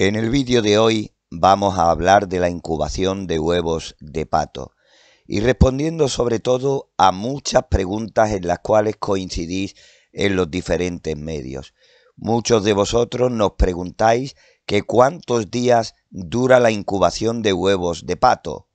En el vídeo de hoy vamos a hablar de la incubación de huevos de pato y respondiendo sobre todo a muchas preguntas en las cuales coincidís en los diferentes medios. Muchos de vosotros nos preguntáis que cuántos días dura la incubación de huevos de pato.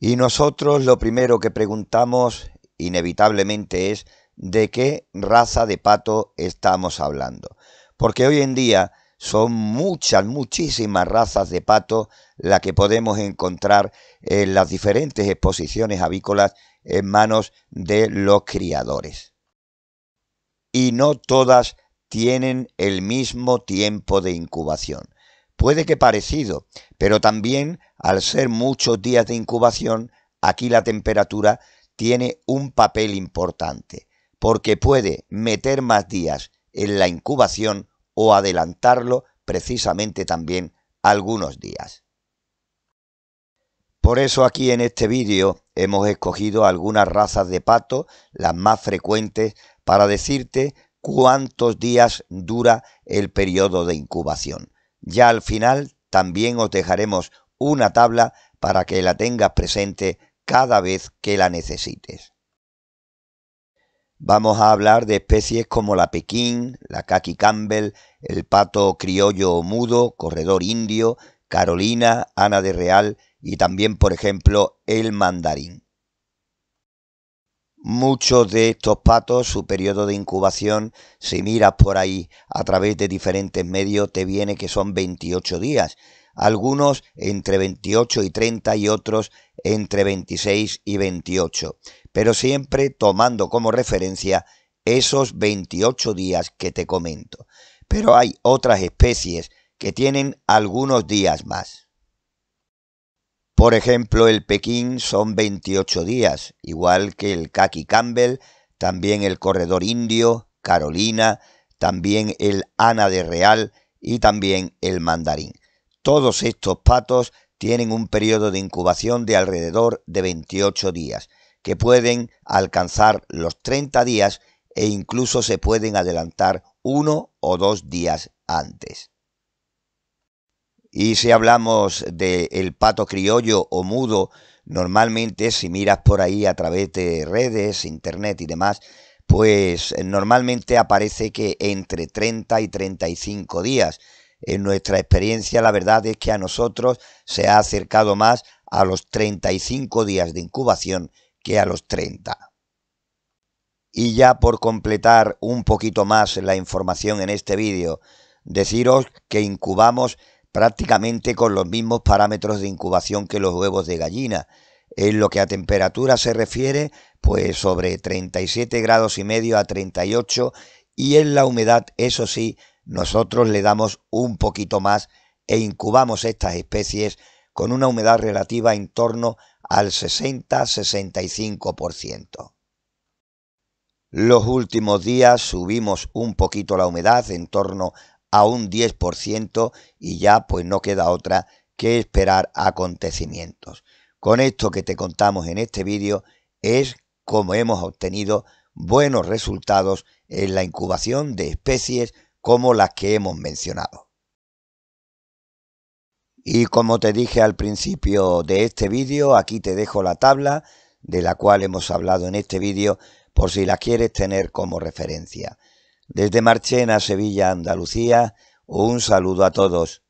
Y nosotros lo primero que preguntamos inevitablemente es de qué raza de pato estamos hablando porque hoy en día son muchas, muchísimas razas de pato las que podemos encontrar en las diferentes exposiciones avícolas en manos de los criadores. Y no todas tienen el mismo tiempo de incubación. Puede que parecido, pero también al ser muchos días de incubación, aquí la temperatura tiene un papel importante, porque puede meter más días en la incubación o adelantarlo precisamente también algunos días. Por eso aquí en este vídeo hemos escogido algunas razas de pato, las más frecuentes, para decirte cuántos días dura el periodo de incubación. Ya al final también os dejaremos una tabla para que la tengas presente cada vez que la necesites. Vamos a hablar de especies como la Pekín, la Kaki Campbell, el pato criollo mudo, corredor indio, Carolina, Ana de Real y también, por ejemplo, el mandarín. Muchos de estos patos, su periodo de incubación, si miras por ahí a través de diferentes medios, te viene que son 28 días algunos entre 28 y 30 y otros entre 26 y 28, pero siempre tomando como referencia esos 28 días que te comento. Pero hay otras especies que tienen algunos días más. Por ejemplo, el Pekín son 28 días, igual que el Kaki Campbell, también el Corredor Indio, Carolina, también el Ana de Real y también el Mandarín. Todos estos patos tienen un periodo de incubación de alrededor de 28 días, que pueden alcanzar los 30 días e incluso se pueden adelantar uno o dos días antes. Y si hablamos del pato criollo o mudo, normalmente si miras por ahí a través de redes, internet y demás, pues normalmente aparece que entre 30 y 35 días. En nuestra experiencia, la verdad es que a nosotros se ha acercado más a los 35 días de incubación que a los 30. Y ya por completar un poquito más la información en este vídeo, deciros que incubamos prácticamente con los mismos parámetros de incubación que los huevos de gallina. En lo que a temperatura se refiere, pues sobre 37 grados y medio a 38 y en la humedad, eso sí, nosotros le damos un poquito más e incubamos estas especies con una humedad relativa en torno al 60-65%. Los últimos días subimos un poquito la humedad en torno a un 10% y ya pues no queda otra que esperar acontecimientos. Con esto que te contamos en este vídeo es como hemos obtenido buenos resultados en la incubación de especies como las que hemos mencionado. Y como te dije al principio de este vídeo, aquí te dejo la tabla de la cual hemos hablado en este vídeo por si la quieres tener como referencia. Desde Marchena, Sevilla, Andalucía, un saludo a todos.